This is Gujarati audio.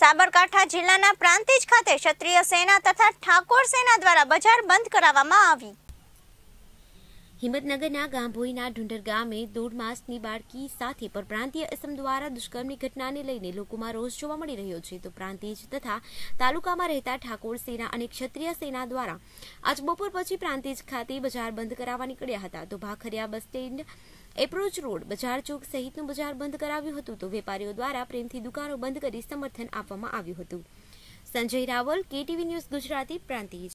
સાબરકાંઠા જિલ્લાના પ્રાંતિજ ખાતે ક્ષત્રિય સેના તથા ઠાકોર સેના દ્વારા બજાર બંધ કરાવવામાં આવી હિંમતનગરના ગાંભોઈના ઢુંઢર ગામે દોઢ માસની બાળકી સાથે પરપ્રાંતીય ઇસમ દ્વારા દુષ્કર્મની ઘટનાને લઈને લોકોમાં રોષ જોવા મળી રહ્યો છે તો પ્રાંતિજ તથા તાલુકામાં રહેતા ઠાકોર સેના અને ક્ષત્રિય સેના દ્વારા આજ બપોર પછી પ્રાંતિજ ખાતે બજાર બંધ કરાવવા નીકળ્યા હતા તો Bhakhariya bus stand approach road બજાર ચોક સહિતનું બજાર બંધ કરાવ્યું હતું તો વેપારીઓ દ્વારા પ્રેમથી દુકાનો બંધ કરી સમર્થન આપવામાં આવ્યું હતું સંજય રાવલ કેટીવી ન્યૂઝ ગુજરાતી પ્રાંતિજ